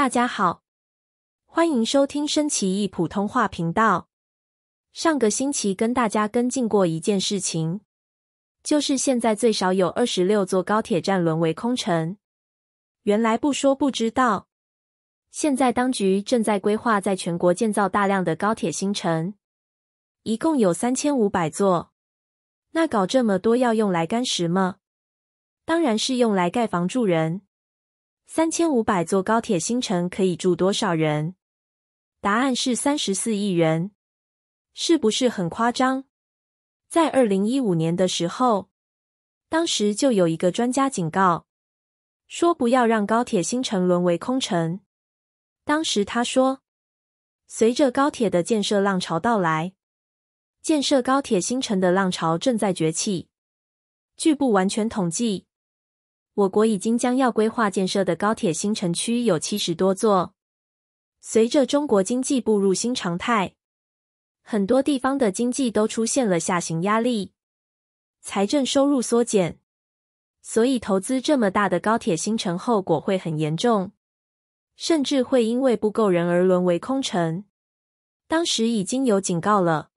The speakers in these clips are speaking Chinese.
大家好，欢迎收听升旗易普通话频道。上个星期跟大家跟进过一件事情，就是现在最少有二十六座高铁站沦为空城。原来不说不知道，现在当局正在规划在全国建造大量的高铁新城，一共有三千五百座。那搞这么多要用来干什吗？当然是用来盖房住人。三千五百座高铁新城可以住多少人？答案是三十四亿人，是不是很夸张？在二零一五年的时候，当时就有一个专家警告说，不要让高铁新城沦为空城。当时他说，随着高铁的建设浪潮到来，建设高铁新城的浪潮正在崛起。据不完全统计。我国已经将要规划建设的高铁新城区有七十多座。随着中国经济步入新常态，很多地方的经济都出现了下行压力，财政收入缩减，所以投资这么大的高铁新城，后果会很严重，甚至会因为不够人而沦为空城。当时已经有警告了，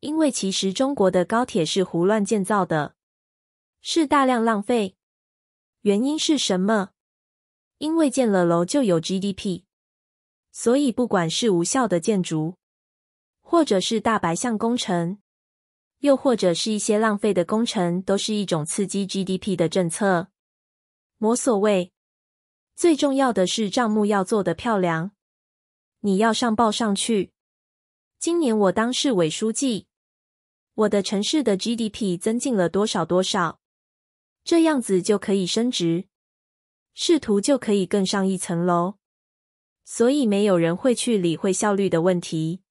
因为其实中国的高铁是胡乱建造的，是大量浪费。原因是什么？因为建了楼就有 GDP，所以不管是无效的建筑，或者是大白象工程，又或者是一些浪费的工程，都是一种刺激 GDP 的政策。无所谓，最重要的是账目要做得漂亮，你要上报上去。今年我当市委书记，我的城市的 GDP 增进了多少多少。这样子就可以升职，仕途就可以更上一层楼，所以没有人会去理会效率的问题，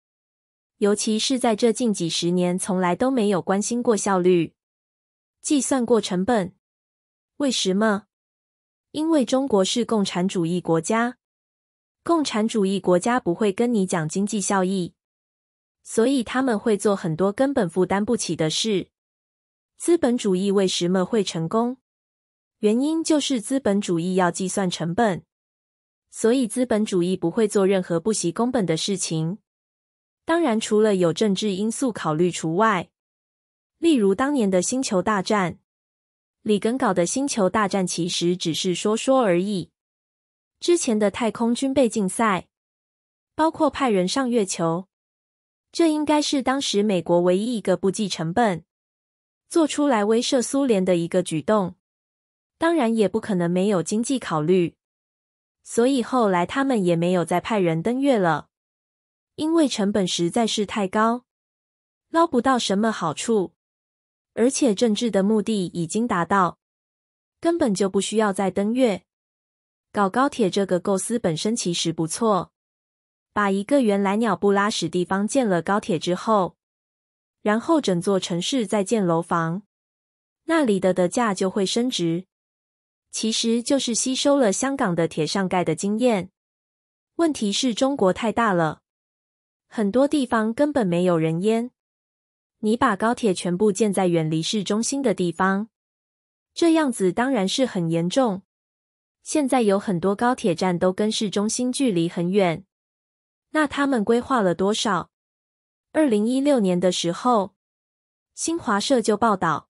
尤其是在这近几十年，从来都没有关心过效率，计算过成本。为什么？因为中国是共产主义国家，共产主义国家不会跟你讲经济效益，所以他们会做很多根本负担不起的事。资本主义为什么会成功？原因就是资本主义要计算成本，所以资本主义不会做任何不惜工本的事情。当然，除了有政治因素考虑除外，例如当年的星球大战，里根搞的星球大战其实只是说说而已。之前的太空军备竞赛，包括派人上月球，这应该是当时美国唯一一个不计成本。做出来威慑苏联的一个举动，当然也不可能没有经济考虑。所以后来他们也没有再派人登月了，因为成本实在是太高，捞不到什么好处，而且政治的目的已经达到，根本就不需要再登月。搞高铁这个构思本身其实不错，把一个原来鸟不拉屎地方建了高铁之后。然后整座城市再建楼房，那里的的价就会升值。其实就是吸收了香港的铁上盖的经验。问题是中国太大了，很多地方根本没有人烟。你把高铁全部建在远离市中心的地方，这样子当然是很严重。现在有很多高铁站都跟市中心距离很远，那他们规划了多少？二零一六年的时候，新华社就报道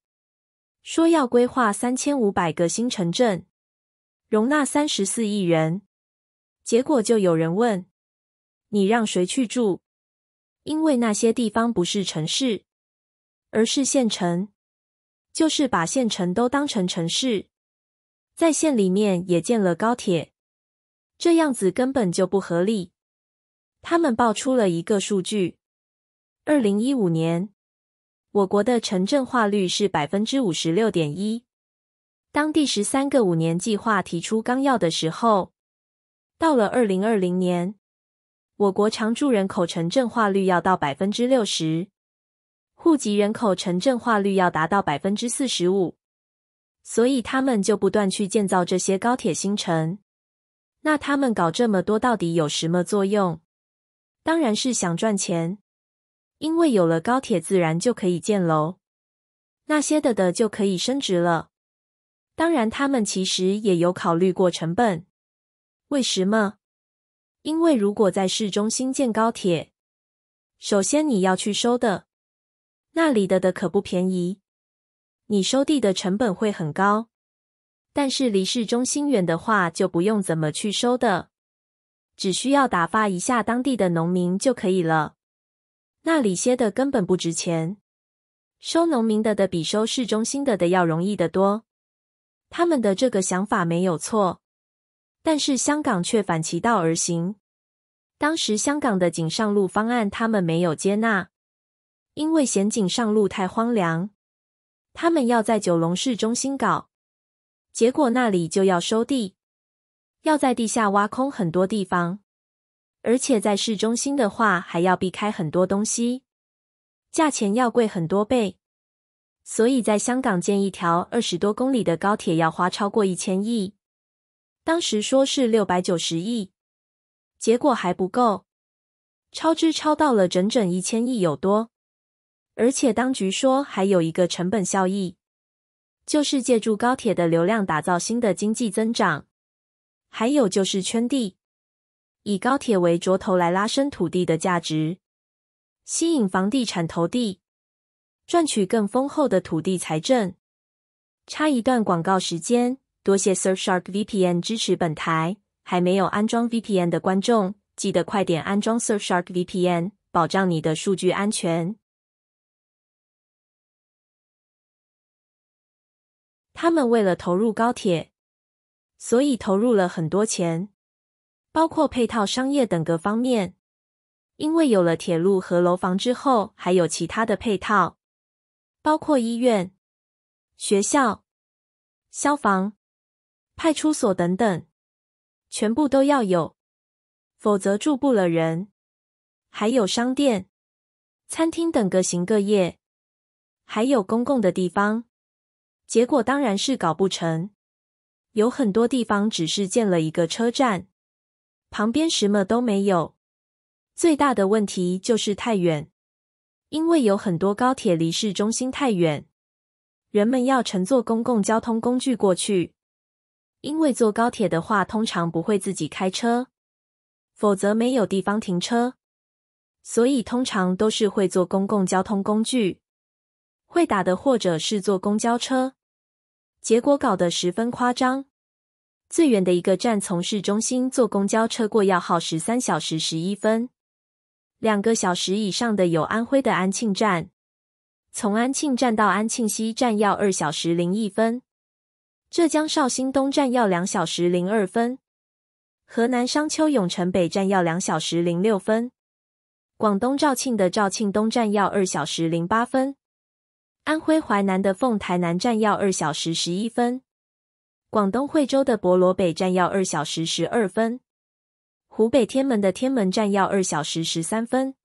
说要规划三千五百个新城镇，容纳三十四亿人。结果就有人问：“你让谁去住？”因为那些地方不是城市，而是县城，就是把县城都当成城市，在县里面也建了高铁，这样子根本就不合理。他们爆出了一个数据。二零一五年，我国的城镇化率是百分之五十六点一。当第十三个五年计划提出纲要的时候，到了二零二零年，我国常住人口城镇化率要到百分之六十，户籍人口城镇化率要达到百分之四十五。所以他们就不断去建造这些高铁新城。那他们搞这么多到底有什么作用？当然是想赚钱。因为有了高铁，自然就可以建楼，那些的的就可以升值了。当然，他们其实也有考虑过成本。为什么？因为如果在市中心建高铁，首先你要去收的，那里的的可不便宜，你收地的成本会很高。但是离市中心远的话，就不用怎么去收的，只需要打发一下当地的农民就可以了。那里歇的根本不值钱，收农民的的比收市中心的的要容易得多。他们的这个想法没有错，但是香港却反其道而行。当时香港的井上路方案，他们没有接纳，因为嫌井上路太荒凉。他们要在九龙市中心搞，结果那里就要收地，要在地下挖空很多地方。而且在市中心的话，还要避开很多东西，价钱要贵很多倍。所以在香港建一条二十多公里的高铁要花超过一千亿，当时说是六百九十亿，结果还不够，超支超到了整整一千亿有多。而且当局说还有一个成本效益，就是借助高铁的流量打造新的经济增长，还有就是圈地。以高铁为着头来拉升土地的价值，吸引房地产投地，赚取更丰厚的土地财政。插一段广告时间，多谢 Surfshark VPN 支持本台。还没有安装 VPN 的观众，记得快点安装 Surfshark VPN，保障你的数据安全。他们为了投入高铁，所以投入了很多钱。包括配套商业等各方面，因为有了铁路和楼房之后，还有其他的配套，包括医院、学校、消防、派出所等等，全部都要有，否则住不了人。还有商店、餐厅等各行各业，还有公共的地方。结果当然是搞不成，有很多地方只是建了一个车站。旁边什么都没有，最大的问题就是太远。因为有很多高铁离市中心太远，人们要乘坐公共交通工具过去。因为坐高铁的话，通常不会自己开车，否则没有地方停车，所以通常都是会坐公共交通工具，会打的或者是坐公交车。结果搞得十分夸张。最远的一个站，从市中心坐公交车过要耗时三小时十一分，两个小时以上的有安徽的安庆站，从安庆站到安庆西站要二小时零一分，浙江绍兴东站要两小时零二分，河南商丘永城北站要两小时零六分，广东肇庆的肇庆东站要二小时零八分，安徽淮南的凤台南站要二小时十一分。广东惠州的博罗北站要二小时十二分，湖北天门的天门站要二小时十三分，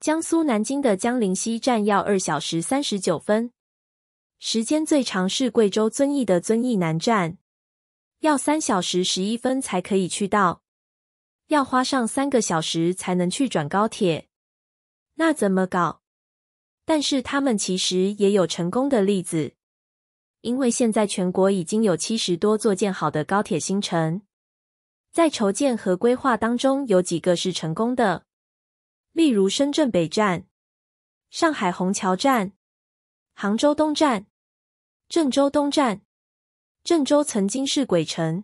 江苏南京的江陵西站要二小时三十九分。时间最长是贵州遵义的遵义南站，要三小时十一分才可以去到，要花上三个小时才能去转高铁。那怎么搞？但是他们其实也有成功的例子。因为现在全国已经有七十多座建好的高铁新城，在筹建和规划当中，有几个是成功的，例如深圳北站、上海虹桥站、杭州东站、郑州东站。郑州曾经是鬼城，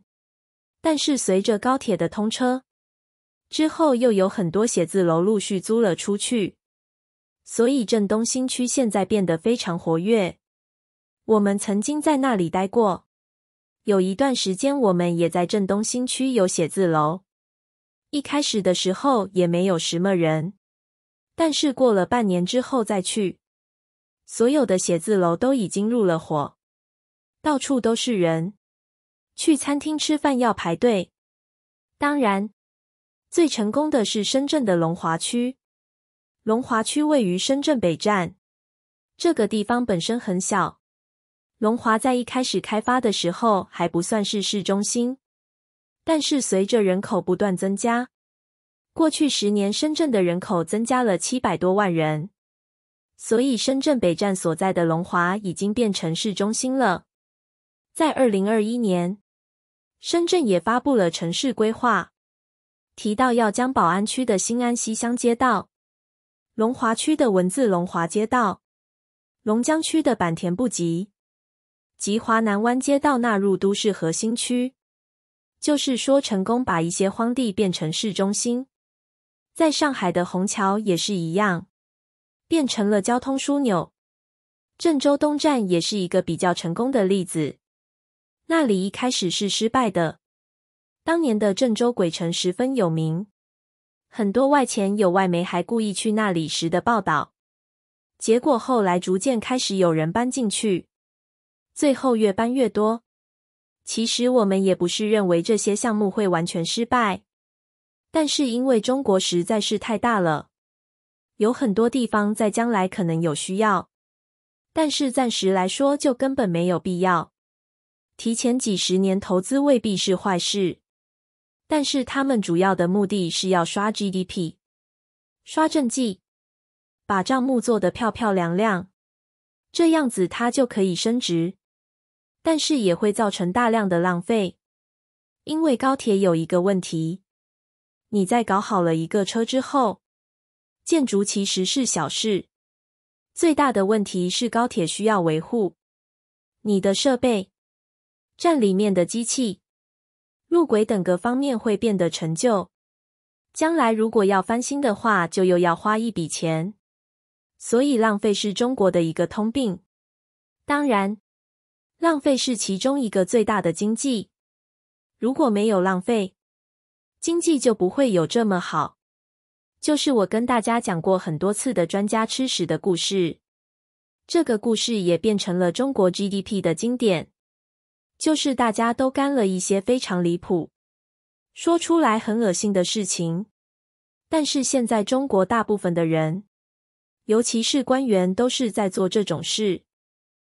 但是随着高铁的通车之后，又有很多写字楼陆续租了出去，所以郑东新区现在变得非常活跃。我们曾经在那里待过，有一段时间，我们也在镇东新区有写字楼。一开始的时候也没有什么人，但是过了半年之后再去，所有的写字楼都已经入了伙，到处都是人。去餐厅吃饭要排队。当然，最成功的是深圳的龙华区。龙华区位于深圳北站，这个地方本身很小。龙华在一开始开发的时候还不算是市中心，但是随着人口不断增加，过去十年深圳的人口增加了七百多万人，所以深圳北站所在的龙华已经变成市中心了。在二零二一年，深圳也发布了城市规划，提到要将宝安区的新安西乡街道、龙华区的文字龙华街道、龙江区的坂田布吉。及华南湾街道纳入都市核心区，就是说成功把一些荒地变成市中心。在上海的虹桥也是一样，变成了交通枢纽。郑州东站也是一个比较成功的例子。那里一开始是失败的，当年的郑州鬼城十分有名，很多外前有外媒还故意去那里时的报道。结果后来逐渐开始有人搬进去。最后越搬越多。其实我们也不是认为这些项目会完全失败，但是因为中国实在是太大了，有很多地方在将来可能有需要，但是暂时来说就根本没有必要。提前几十年投资未必是坏事，但是他们主要的目的是要刷 GDP，刷政绩，把账目做得漂漂亮亮，这样子它就可以升值。但是也会造成大量的浪费，因为高铁有一个问题：你在搞好了一个车之后，建筑其实是小事，最大的问题是高铁需要维护，你的设备、站里面的机器、路轨等各方面会变得陈旧。将来如果要翻新的话，就又要花一笔钱，所以浪费是中国的一个通病。当然。浪费是其中一个最大的经济。如果没有浪费，经济就不会有这么好。就是我跟大家讲过很多次的专家吃屎的故事，这个故事也变成了中国 GDP 的经典。就是大家都干了一些非常离谱、说出来很恶心的事情。但是现在中国大部分的人，尤其是官员，都是在做这种事。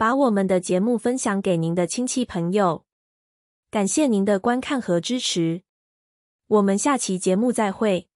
把我们的节目分享给您的亲戚朋友，感谢您的观看和支持，我们下期节目再会。